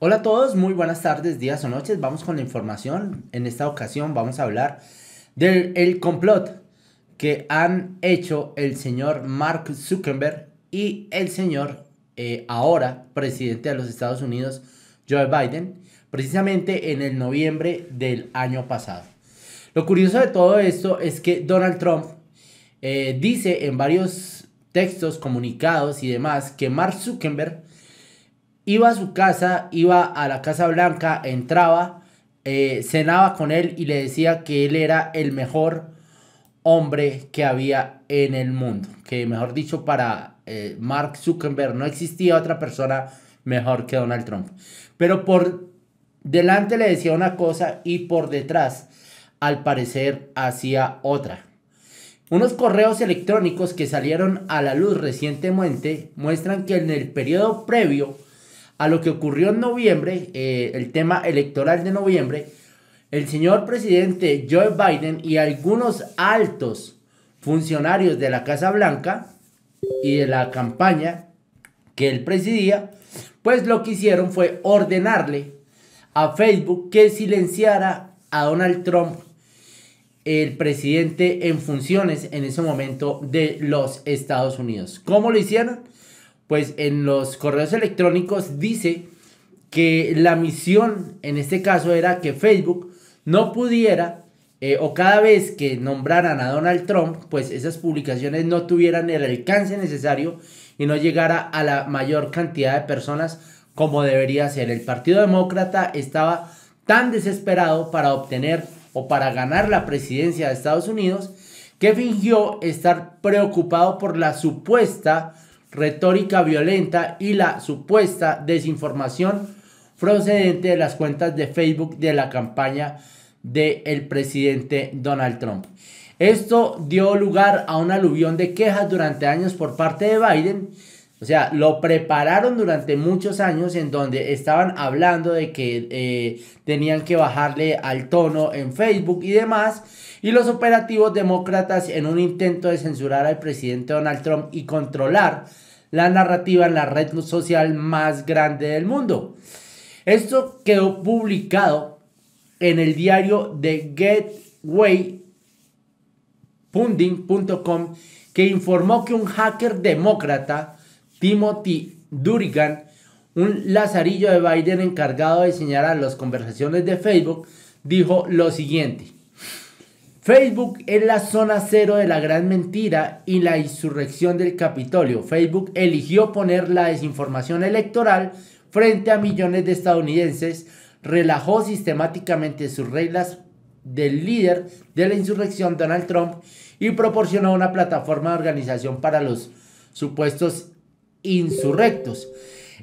Hola a todos, muy buenas tardes, días o noches. Vamos con la información. En esta ocasión vamos a hablar del el complot que han hecho el señor Mark Zuckerberg y el señor eh, ahora presidente de los Estados Unidos, Joe Biden, precisamente en el noviembre del año pasado. Lo curioso de todo esto es que Donald Trump eh, dice en varios textos, comunicados y demás que Mark Zuckerberg iba a su casa, iba a la Casa Blanca, entraba, eh, cenaba con él y le decía que él era el mejor hombre que había en el mundo. Que mejor dicho, para eh, Mark Zuckerberg no existía otra persona mejor que Donald Trump. Pero por delante le decía una cosa y por detrás, al parecer, hacía otra. Unos correos electrónicos que salieron a la luz recientemente muestran que en el periodo previo a lo que ocurrió en noviembre, eh, el tema electoral de noviembre, el señor presidente Joe Biden y algunos altos funcionarios de la Casa Blanca y de la campaña que él presidía, pues lo que hicieron fue ordenarle a Facebook que silenciara a Donald Trump, el presidente en funciones en ese momento de los Estados Unidos. ¿Cómo lo hicieron? pues en los correos electrónicos dice que la misión en este caso era que Facebook no pudiera eh, o cada vez que nombraran a Donald Trump, pues esas publicaciones no tuvieran el alcance necesario y no llegara a la mayor cantidad de personas como debería ser. El Partido Demócrata estaba tan desesperado para obtener o para ganar la presidencia de Estados Unidos que fingió estar preocupado por la supuesta retórica violenta y la supuesta desinformación procedente de las cuentas de Facebook de la campaña del presidente Donald Trump. Esto dio lugar a un aluvión de quejas durante años por parte de Biden. O sea, lo prepararon durante muchos años en donde estaban hablando de que eh, tenían que bajarle al tono en Facebook y demás. Y los operativos demócratas en un intento de censurar al presidente Donald Trump y controlar la narrativa en la red social más grande del mundo. Esto quedó publicado en el diario de GetWayPunding.com, que informó que un hacker demócrata, Timothy Durigan, un lazarillo de Biden encargado de señalar las conversaciones de Facebook, dijo lo siguiente. Facebook es la zona cero de la gran mentira y la insurrección del Capitolio. Facebook eligió poner la desinformación electoral frente a millones de estadounidenses, relajó sistemáticamente sus reglas del líder de la insurrección Donald Trump y proporcionó una plataforma de organización para los supuestos insurrectos.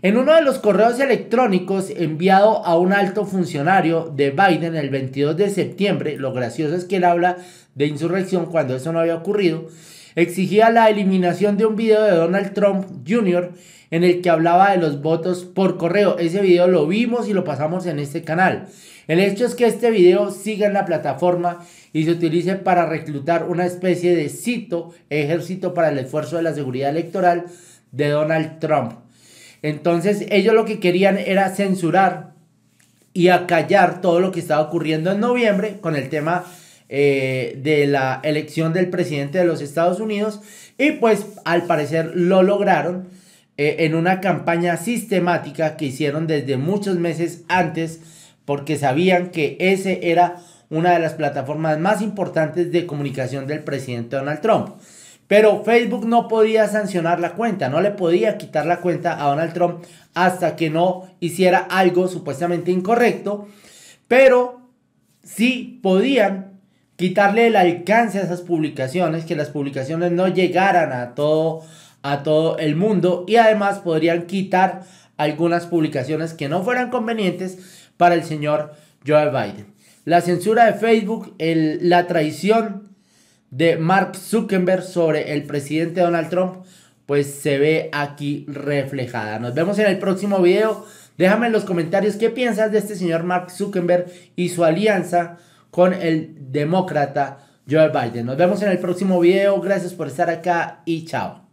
En uno de los correos electrónicos enviado a un alto funcionario de Biden el 22 de septiembre, lo gracioso es que él habla de insurrección cuando eso no había ocurrido, exigía la eliminación de un video de Donald Trump Jr. en el que hablaba de los votos por correo. Ese video lo vimos y lo pasamos en este canal. El hecho es que este video sigue en la plataforma y se utilice para reclutar una especie de cito, ejército para el esfuerzo de la seguridad electoral de Donald Trump. Entonces ellos lo que querían era censurar y acallar todo lo que estaba ocurriendo en noviembre con el tema eh, de la elección del presidente de los Estados Unidos y pues al parecer lo lograron eh, en una campaña sistemática que hicieron desde muchos meses antes porque sabían que ese era una de las plataformas más importantes de comunicación del presidente Donald Trump. Pero Facebook no podía sancionar la cuenta, no le podía quitar la cuenta a Donald Trump hasta que no hiciera algo supuestamente incorrecto. Pero sí podían quitarle el alcance a esas publicaciones, que las publicaciones no llegaran a todo, a todo el mundo y además podrían quitar algunas publicaciones que no fueran convenientes para el señor Joe Biden. La censura de Facebook, la traición de Mark Zuckerberg sobre el presidente Donald Trump, pues se ve aquí reflejada. Nos vemos en el próximo video. Déjame en los comentarios qué piensas de este señor Mark Zuckerberg y su alianza con el demócrata Joe Biden. Nos vemos en el próximo video. Gracias por estar acá y chao.